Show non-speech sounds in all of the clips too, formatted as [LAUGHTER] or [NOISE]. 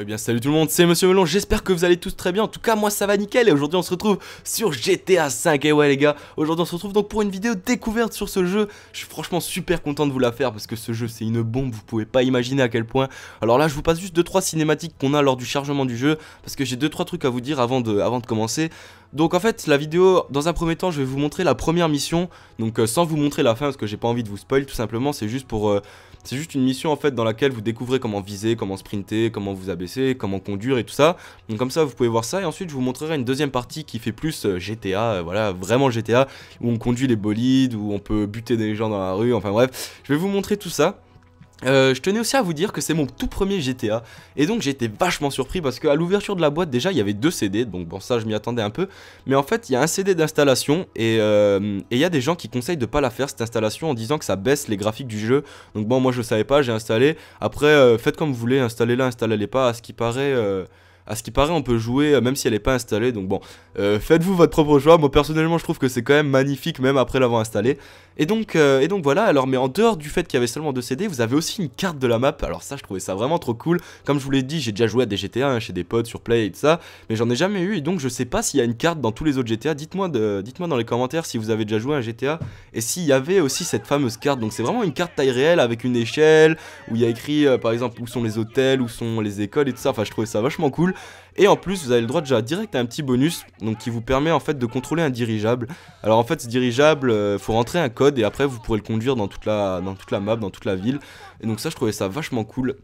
Eh bien salut tout le monde, c'est Monsieur Melon, j'espère que vous allez tous très bien, en tout cas moi ça va nickel et aujourd'hui on se retrouve sur GTA 5 et eh ouais les gars, aujourd'hui on se retrouve donc pour une vidéo découverte sur ce jeu, je suis franchement super content de vous la faire parce que ce jeu c'est une bombe, vous pouvez pas imaginer à quel point, alors là je vous passe juste 2-3 cinématiques qu'on a lors du chargement du jeu parce que j'ai 2-3 trucs à vous dire avant de, avant de commencer, donc en fait la vidéo dans un premier temps je vais vous montrer la première mission Donc euh, sans vous montrer la fin parce que j'ai pas envie de vous spoil tout simplement C'est juste pour euh, c'est juste une mission en fait dans laquelle vous découvrez comment viser, comment sprinter, comment vous abaisser, comment conduire et tout ça. Donc comme ça vous pouvez voir ça et ensuite je vous montrerai une deuxième partie qui fait plus euh, GTA, euh, voilà vraiment GTA, où on conduit les bolides, où on peut buter des gens dans la rue, enfin bref. Je vais vous montrer tout ça. Euh, je tenais aussi à vous dire que c'est mon tout premier GTA et donc j'ai été vachement surpris parce qu'à l'ouverture de la boîte déjà il y avait deux CD donc bon ça je m'y attendais un peu mais en fait il y a un CD d'installation euh, et il y a des gens qui conseillent de pas la faire cette installation en disant que ça baisse les graphiques du jeu donc bon moi je savais pas j'ai installé après euh, faites comme vous voulez installez-la installez-les pas à ce qui paraît à ce qui paraît on peut jouer euh, même si elle n'est pas installée donc bon euh, faites-vous votre propre choix moi personnellement je trouve que c'est quand même magnifique même après l'avoir installée et donc euh, et donc voilà alors mais en dehors du fait qu'il y avait seulement deux CD vous avez aussi une carte de la map alors ça je trouvais ça vraiment trop cool comme je vous l'ai dit j'ai déjà joué à des GTA hein, chez des potes sur Play et tout ça mais j'en ai jamais eu et donc je sais pas s'il y a une carte dans tous les autres GTA dites-moi dites dans les commentaires si vous avez déjà joué à un GTA et s'il y avait aussi cette fameuse carte donc c'est vraiment une carte taille réelle avec une échelle où il y a écrit par exemple où sont les hôtels où sont les écoles et tout ça enfin je trouvais ça vachement cool et en plus, vous avez le droit déjà direct à un petit bonus, donc qui vous permet en fait de contrôler un dirigeable. Alors en fait, ce dirigeable, euh, faut rentrer un code et après vous pourrez le conduire dans toute la, dans toute la map, dans toute la ville. Et donc ça, je trouvais ça vachement cool.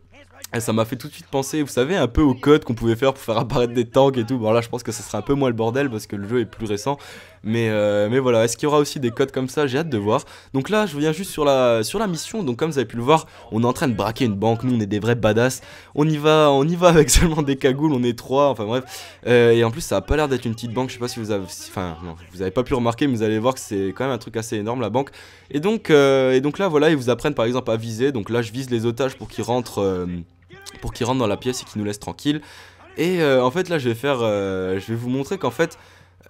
Et ça m'a fait tout de suite penser, vous savez, un peu aux codes qu'on pouvait faire pour faire apparaître des tanks et tout. Bon là je pense que ça serait un peu moins le bordel parce que le jeu est plus récent. Mais, euh, mais voilà, est-ce qu'il y aura aussi des codes comme ça J'ai hâte de voir. Donc là je viens juste sur la, sur la mission. Donc comme vous avez pu le voir, on est en train de braquer une banque. Nous on est des vrais badass. On y va, on y va avec [LAUGHS] seulement des cagoules, on est trois, enfin bref. Euh, et en plus ça a pas l'air d'être une petite banque, je sais pas si vous avez... Enfin non, vous avez pas pu remarquer mais vous allez voir que c'est quand même un truc assez énorme la banque. Et donc, euh, et donc là voilà, ils vous apprennent par exemple à viser. Donc là je vise les otages pour qu'ils rentrent pour qu'il rentre dans la pièce et qu'il nous laisse tranquille. Et euh, en fait là je vais faire, euh, je vais vous montrer qu'en fait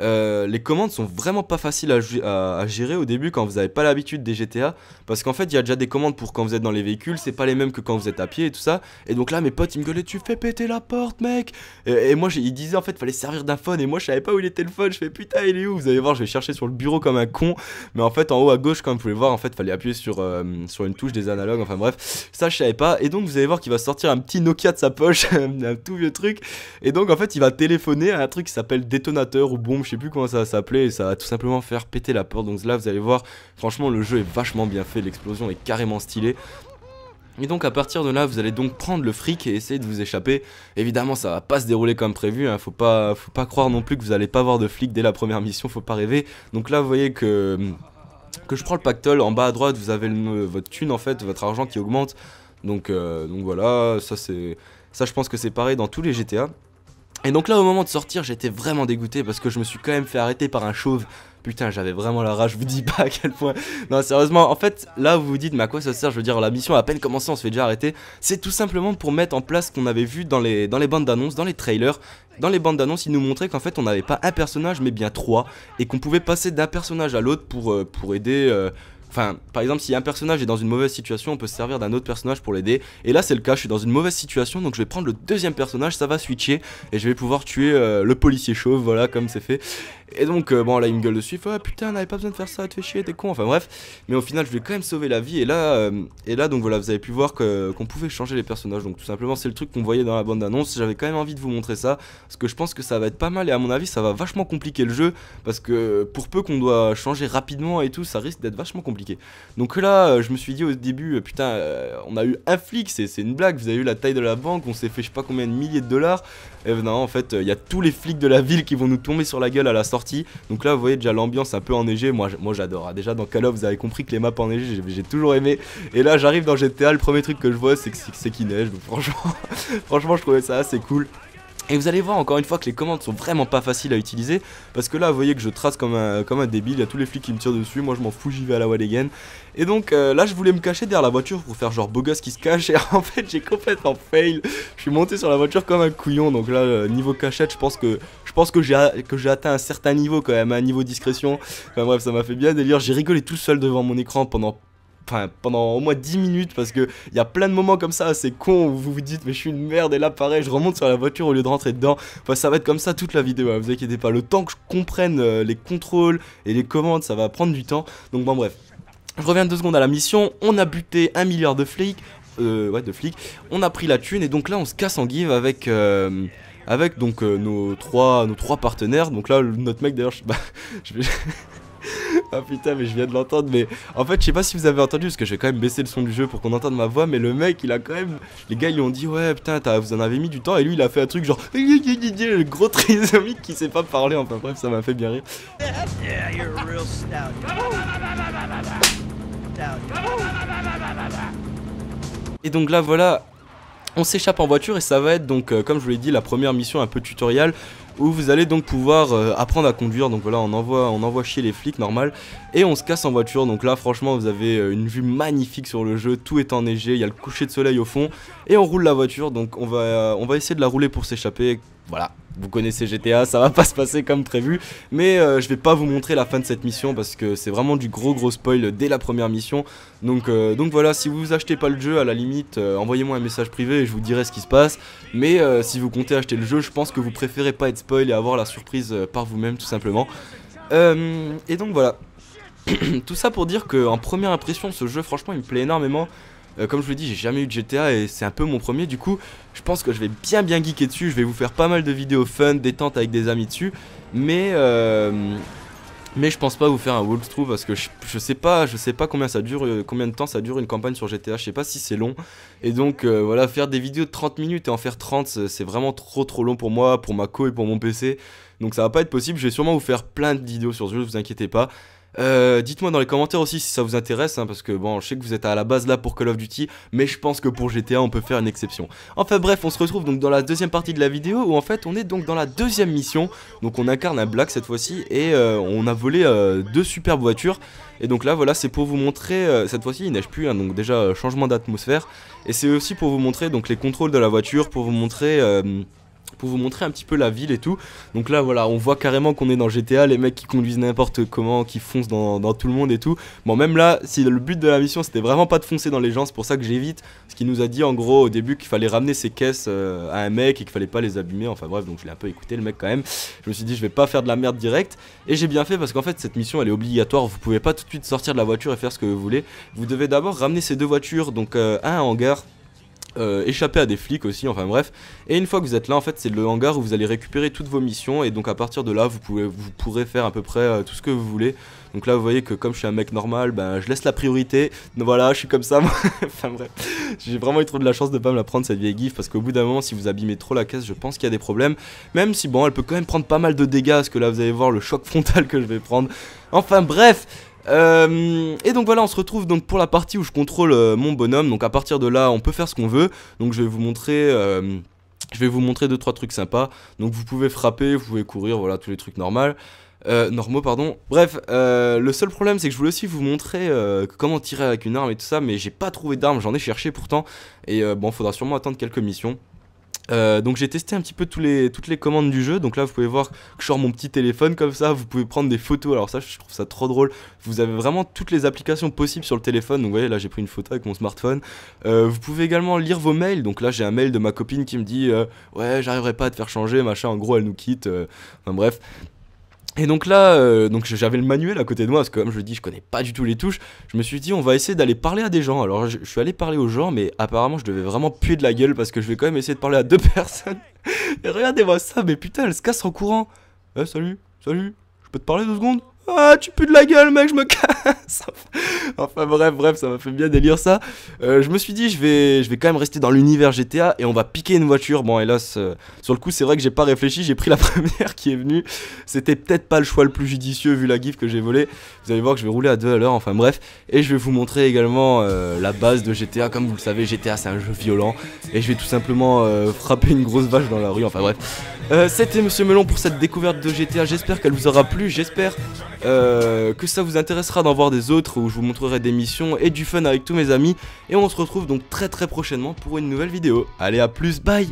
euh, les commandes sont vraiment pas faciles à, gérer au début quand vous n'avez pas l'habitude des GTA parce qu'en fait il y a déjà des commandes pour quand vous êtes dans les véhicules c'est pas les mêmes que quand vous êtes à pied et tout ça et donc là mes potes ils me gueulaient tu fais péter la porte mec et, moi ils disaient en fait il fallait servir d'un phone et moi je savais pas où il était le phone je fais putain il est où vous allez voir je vais chercher sur le bureau comme un con mais en fait en haut à gauche comme vous pouvez voir en fait fallait appuyer sur, euh, sur une touche des analogues enfin bref ça je savais pas et donc vous allez voir qu'il va sortir un petit Nokia de sa poche [LAUGHS] un tout vieux truc et donc en fait il va téléphoner à un truc qui s'appelle détonateur ou bombe je sais plus comment ça va s'appeler, et ça va tout simplement faire péter la porte. Donc là, vous allez voir, franchement, le jeu est vachement bien fait, l'explosion est carrément stylée. Et donc à partir de là, vous allez donc prendre le fric et essayer de vous échapper. Évidemment, ça va pas se dérouler comme prévu, hein. faut, pas, faut pas croire non plus que vous allez pas avoir de flic dès la première mission, faut pas rêver. Donc là, vous voyez que, que je prends le pactole, en bas à droite, vous avez votre thune en fait, votre argent qui augmente. Donc, euh, donc voilà, ça c'est ça je pense que c'est pareil dans tous les GTA. Et donc là au moment de sortir j'étais vraiment dégoûté parce que je me suis quand même fait arrêter par un chauve Putain, j'avais vraiment la rage, je vous dis pas à quel point. Non, sérieusement, en fait, là, vous vous dites, mais à quoi ça sert Je veux dire, la mission a à peine commencé, on se fait déjà arrêter. C'est tout simplement pour mettre en place ce qu'on avait vu dans les, dans les bandes d'annonces, dans les trailers. Dans les bandes d'annonces, ils nous montraient qu'en fait, on n'avait pas un personnage, mais bien trois, et qu'on pouvait passer d'un personnage à l'autre pour, euh, pour aider. Euh, Enfin, par exemple, si un personnage est dans une mauvaise situation, on peut se servir d'un autre personnage pour l'aider. Et là, c'est le cas, je suis dans une mauvaise situation, donc je vais prendre le deuxième personnage, ça va switcher, et je vais pouvoir tuer euh, le policier chauve, voilà, comme c'est fait. Et donc, euh, bon, là, il me gueule dessus, ah putain, on pas besoin de faire ça, te fais chier, t'es con, enfin bref. Mais au final, je vais quand même sauver la vie, et là, euh, et là donc voilà, vous avez pu voir qu'on pouvait changer les personnages. Donc, tout simplement, c'est le truc qu'on voyait dans la bande-annonce, j'avais quand même envie de vous montrer ça, parce que je pense que ça va être pas mal, et à mon avis, ça va vachement compliquer le jeu, parce que pour peu qu'on doit changer rapidement et tout, ça risque d'être vachement compliqué. Donc là, euh, je me suis dit au début, euh, putain, euh, on a eu un flic, c'est une blague, vous avez eu la taille de la banque, on s'est fait je sais pas combien de milliers de dollars. Et non, en fait, il y a tous les flics de la ville qui vont nous tomber sur la gueule à la sortie. Donc là, vous voyez déjà l'ambiance un peu enneigée, moi, moi j'adore. Hein. Déjà dans Call of, vous avez compris que les maps enneigées, j'ai toujours aimé. Et là, j'arrive dans GTA, le premier truc que je vois, c'est qu'il neige, [LAUGHS] franchement, franchement, je trouvais ça assez cool. Et vous allez voir encore une fois que les commandes sont vraiment pas faciles à utiliser parce que là vous voyez que je trace comme un, comme un débile, il y a tous les flics qui me tirent dessus, moi je m'en fous, j'y vais à la wall again. Et donc euh, là je voulais me cacher derrière la voiture pour faire genre Bogus qui se cache et [LAUGHS] en fait j'ai complètement fail. Je suis monté sur la voiture comme un couillon donc là euh, niveau cachette je pense que je pense j'ai que j'ai atteint un certain niveau quand même, un hein, niveau discrétion. Enfin bref ça m'a fait bien d'ailleurs j'ai rigolé tout seul devant mon écran pendant Enfin, pendant au moins 10 minutes parce que il y a plein de moments comme ça c'est con où vous vous dites mais je suis une merde et là pareil je remonte sur la voiture au lieu de rentrer dedans enfin ça va être comme ça toute la vidéo hein, vous inquiétez pas le temps que je comprenne euh, les contrôles et les commandes ça va prendre du temps donc bon bref je reviens deux secondes à la mission on a buté un milliard de flics euh, ouais de flics on a pris la thune et donc là on se casse en give avec euh, avec donc euh, nos trois nos trois partenaires. Donc là notre mec d'ailleurs [LAUGHS] bah, ah putain, mais je viens de l'entendre, mais en fait, je sais pas si vous avez entendu, parce que j'ai quand même baissé le son du jeu pour qu'on entende ma voix, mais le mec, il a quand même. Les gars, ils lui ont dit, ouais, putain, vous en avez mis du temps, et lui, il a fait un truc genre. [LAUGHS] Le gros trisomique qui sait pas parler, enfin bref, ça m'a fait bien rire. Et donc là, voilà, on s'échappe en voiture et ça va être donc euh, comme je vous l'ai dit la première mission un peu tutoriel où vous allez donc pouvoir euh, apprendre à conduire. Donc voilà, on envoie, on envoie chier les flics, normal. Et on se casse en voiture. Donc là, franchement, vous avez euh, une vue magnifique sur le jeu. Tout est enneigé, il y a le coucher de soleil au fond. Et on roule la voiture. Donc on va, on va essayer de la rouler pour s'échapper. Voilà, vous connaissez GTA, ça va pas se passer comme prévu. Mais euh, je vais pas vous montrer la fin de cette mission parce que c'est vraiment du gros gros spoil dès la première mission. Donc, euh, donc voilà, si vous achetez pas le jeu, à la limite, euh, envoyez-moi un message privé et je vous dirai ce qui se passe. Mais si vous comptez acheter le jeu, je pense que vous préférez pas être spoil et avoir la surprise par vous-même tout simplement. et donc voilà. [CLEARS THROAT] tout ça pour dire qu'en première impression, ce jeu, franchement, il me plaît énormément. Euh, comme je vous l'ai dit, j'ai jamais eu de GTA et c'est un peu mon premier. Du coup, je pense que je vais bien bien geeker dessus. Je vais vous faire pas mal de vidéos fun, détente avec des amis dessus. Mais euh, mais je pense pas vous faire un walkthrough parce que je, sais pas, je sais pas combien ça dure, euh, combien de temps ça dure une campagne sur GTA. Je sais pas si c'est long. Et donc voilà, faire des vidéos de 30 minutes et en faire 30, c'est vraiment trop trop long pour moi, pour ma co et pour mon PC. Donc ça va pas être possible. Je vais sûrement vous faire plein de vidéos sur ce jeu, vous inquiétez pas. Euh, dites-moi dans les commentaires aussi si ça vous intéresse, hein, parce que bon, je sais que vous êtes à la base là pour Call of Duty, mais je pense que pour GTA, on peut faire une exception. Enfin bref, on se retrouve donc dans la deuxième partie de la vidéo, où en fait, on est donc dans la deuxième mission. Donc on incarne un Black cette fois-ci, et euh, on a volé euh, deux superbes voitures. Et donc là, voilà, c'est pour vous montrer, cette fois-ci, il neige plus, hein, donc déjà, changement d'atmosphère. Et c'est aussi pour vous montrer donc les contrôles de la voiture, pour vous montrer pour vous montrer un petit peu la ville et tout. Donc là, voilà, on voit carrément qu'on est dans GTA, les mecs qui conduisent n'importe comment, qui foncent dans, tout le monde et tout. Bon, même là, si le but de la mission c'était vraiment pas de foncer dans les gens, c'est pour ça que j'évite. Ce qu'il nous a dit en gros au début qu'il fallait ramener ses caisses euh, à un mec et qu'il fallait pas les abîmer. Enfin bref, donc je l'ai un peu écouté le mec quand même. Je me suis dit, je vais pas faire de la merde direct Et j'ai bien fait parce qu'en fait, cette mission elle est obligatoire. Vous pouvez pas tout de suite sortir de la voiture et faire ce que vous voulez. Vous devez d'abord ramener ces deux voitures, donc à euh, un hangar euh, échapper à des flics aussi, enfin bref. Et une fois que vous êtes là, en fait, c'est le hangar où vous allez récupérer toutes vos missions, et donc à partir de là, vous, pouvez, vous pourrez faire à peu près euh, tout ce que vous voulez. Donc là, vous voyez que comme je suis un mec normal, ben, je laisse la priorité. Donc voilà, je suis comme ça. [LAUGHS] Moi. enfin bref, j'ai vraiment eu trop de la chance de pas me la prendre cette vieille gif parce qu'au bout d'un moment, si vous abîmez trop la caisse, je pense qu'il y a des problèmes. Même si bon, elle peut quand même prendre pas mal de dégâts parce que là, vous allez voir le choc [LAUGHS] frontal que je vais prendre. Enfin bref, euh, et donc voilà, on se retrouve donc pour la partie où je contrôle euh, mon bonhomme. Donc à partir de là, on peut faire ce qu'on veut. Donc je vais vous montrer... Euh, je vais vous montrer 2-3 trucs sympas. Donc vous pouvez frapper, vous pouvez courir, voilà, tous les trucs normaux. normaux, pardon. Bref, le seul problème, c'est que je voulais aussi vous montrer comment tirer avec une arme et tout ça, mais j'ai pas trouvé d'arme, j'en ai cherché pourtant. Et bon, faudra sûrement attendre quelques missions. Euh, donc j'ai testé un petit peu toutes les commandes du jeu. Donc là vous pouvez voir que je sors mon petit téléphone comme ça, vous pouvez prendre des photos. Alors ça je trouve ça trop drôle. Vous avez vraiment toutes les applications possibles sur le téléphone. Donc vous voyez là j'ai pris une photo avec mon smartphone. Euh, vous pouvez également lire vos mails. Donc là j'ai un mail de ma copine qui me dit euh, ouais j'arriverai pas à te faire changer machin. En gros elle nous quitte. enfin bref. Et donc là, euh, donc j'avais le manuel à côté de moi, parce que comme je le dis, je connais pas du tout les touches. Je me suis dit, on va essayer d'aller parler à des gens. Alors je, suis allé parler aux gens, mais apparemment je devais vraiment puer de la gueule parce que je vais quand même essayer de parler à deux [LAUGHS] personnes. Et regardez-moi ça, mais putain, elle se casse en courant. Eh, salut, salut, je peux te parler deux secondes ah, tu pues de la gueule, mec, je me casse. [LAUGHS] enfin, bref, bref, ça m'a fait bien délire ça. Euh, je me suis dit, je vais, je vais quand même rester dans l'univers GTA et on va piquer une voiture. Bon, hélas, euh, sur le coup, c'est vrai que j'ai pas réfléchi, j'ai pris la [LAUGHS] première qui est venue. C'était peut-être pas le choix le plus judicieux vu la gif que j'ai volé Vous allez voir que je vais rouler à deux à l'heure, enfin bref. Et je vais vous montrer également euh, la base de GTA. Comme vous le savez, GTA c'est un jeu violent et je vais tout simplement frapper une grosse vache dans la rue, enfin bref. C'était Monsieur Melon pour cette découverte de GTA. J'espère qu'elle vous aura plu. J'espère euh, que ça vous intéressera d'en voir des autres où je vous montrerai des missions et du fun avec tous mes amis. Et on se retrouve donc très très prochainement pour une nouvelle vidéo. Allez à plus, bye